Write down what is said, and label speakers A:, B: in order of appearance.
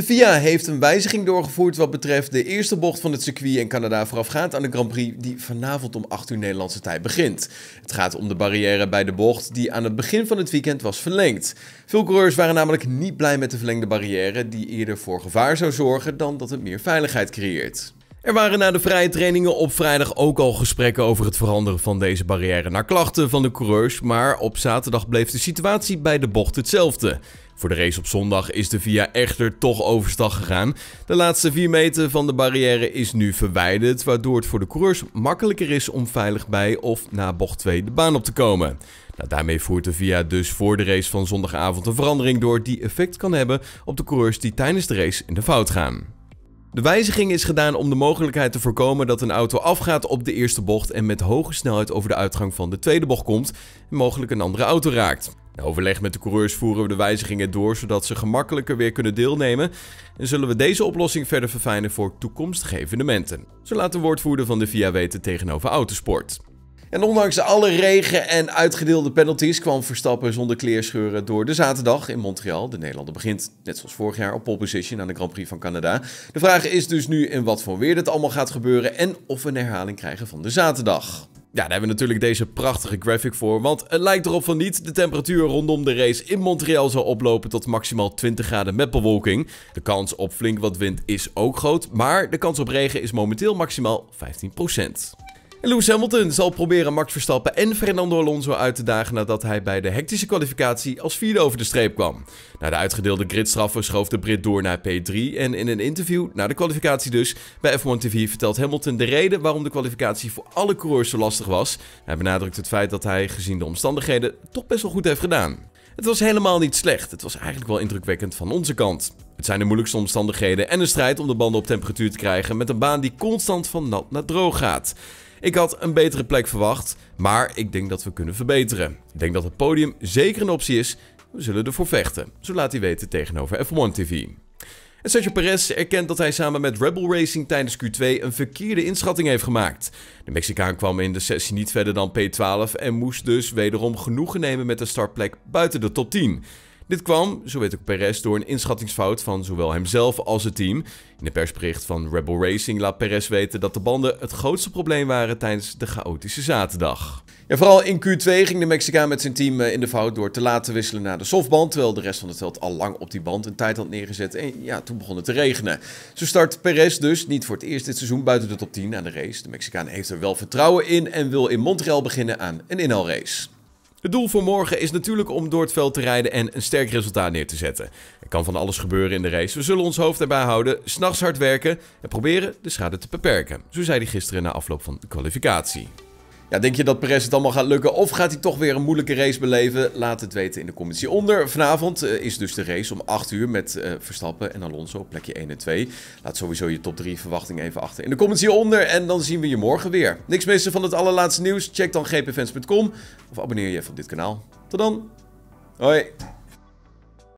A: De VIA heeft een wijziging doorgevoerd wat betreft de eerste bocht van het circuit in Canada voorafgaand aan de Grand Prix die vanavond om 8 uur Nederlandse tijd begint. Het gaat om de barrière bij de bocht die aan het begin van het weekend was verlengd. Veel coureurs waren namelijk niet blij met de verlengde barrière die eerder voor gevaar zou zorgen dan dat het meer veiligheid creëert. Er waren na de vrije trainingen op vrijdag ook al gesprekken over het veranderen van deze barrière naar klachten van de coureurs, maar op zaterdag bleef de situatie bij de bocht hetzelfde. Voor de race op zondag is de VIA echter toch overstag gegaan. De laatste 4 meter van de barrière is nu verwijderd, waardoor het voor de coureurs makkelijker is om veilig bij of na bocht 2 de baan op te komen. Nou, daarmee voert de VIA dus voor de race van zondagavond een verandering door die effect kan hebben op de coureurs die tijdens de race in de fout gaan. De wijziging is gedaan om de mogelijkheid te voorkomen dat een auto afgaat op de eerste bocht en met hoge snelheid over de uitgang van de tweede bocht komt en mogelijk een andere auto raakt. In overleg met de coureurs voeren we de wijzigingen door zodat ze gemakkelijker weer kunnen deelnemen en zullen we deze oplossing verder verfijnen voor toekomstige evenementen. Zo laat de woordvoerder van de VIA weten tegenover Autosport. En ondanks alle regen en uitgedeelde penalties kwam Verstappen zonder kleerscheuren door de zaterdag in Montreal. De Nederlander begint, net zoals vorig jaar, op pole position aan de Grand Prix van Canada. De vraag is dus nu in wat voor weer dit allemaal gaat gebeuren en of we een herhaling krijgen van de zaterdag. Ja, daar hebben we natuurlijk deze prachtige graphic voor, want het lijkt erop van niet. De temperatuur rondom de race in Montreal zal oplopen tot maximaal 20 graden met bewolking. De kans op flink wat wind is ook groot, maar de kans op regen is momenteel maximaal 15%. Lewis Hamilton zal proberen Max Verstappen en Fernando Alonso uit te dagen nadat hij bij de hectische kwalificatie als vierde over de streep kwam. Na de uitgedeelde gridstraffen schoof de Brit door naar P3 en in een interview, na de kwalificatie dus, bij F1 TV vertelt Hamilton de reden waarom de kwalificatie voor alle coureurs zo lastig was. Hij benadrukt het feit dat hij gezien de omstandigheden toch best wel goed heeft gedaan. Het was helemaal niet slecht, het was eigenlijk wel indrukwekkend van onze kant. Het zijn de moeilijkste omstandigheden en een strijd om de banden op temperatuur te krijgen met een baan die constant van nat naar droog gaat. Ik had een betere plek verwacht, maar ik denk dat we kunnen verbeteren. Ik denk dat het podium zeker een optie is. We zullen ervoor vechten. Zo laat hij weten tegenover F1 TV. En Sergio Perez erkent dat hij samen met Rebel Racing tijdens Q2 een verkeerde inschatting heeft gemaakt. De Mexicaan kwam in de sessie niet verder dan P12 en moest dus wederom genoegen nemen met de startplek buiten de top 10. Dit kwam, zo weet ook Perez, door een inschattingsfout van zowel hemzelf als het team. In een persbericht van Rebel Racing laat Perez weten dat de banden het grootste probleem waren tijdens de chaotische zaterdag. vooral in Q2 ging de Mexicaan met zijn team eh, in de fout door te laten wisselen naar de softband, terwijl de rest van het veld al lang op die band een tijd had neergezet en ja, toen begon het te regenen. Zo start Perez dus niet voor het eerst dit seizoen buiten de top 10 aan de race. De Mexicaan heeft er wel vertrouwen in en wil in Montreal beginnen aan een inhaalrace. Het doel voor morgen is natuurlijk om door het veld te rijden en een sterk resultaat neer te zetten. Er kan van alles gebeuren in de race. We zullen ons hoofd erbij houden, s'nachts hard werken en proberen de schade te beperken. Zo zei hij gisteren na afloop van de kwalificatie. Ja, denk je dat Perez het allemaal gaat lukken of gaat hij toch weer een moeilijke race beleven? Laat het weten in de comments hieronder. Vanavond eh, is dus de race om 8 uur met eh, Verstappen en Alonso op plekje 1 en 2. Laat sowieso je top 3 verwachting even achter in de comments hieronder en dan zien we je morgen weer. Niks missen van het allerlaatste nieuws? Check dan gpfans.com of abonneer je even op dit kanaal. Tot dan. Hoi.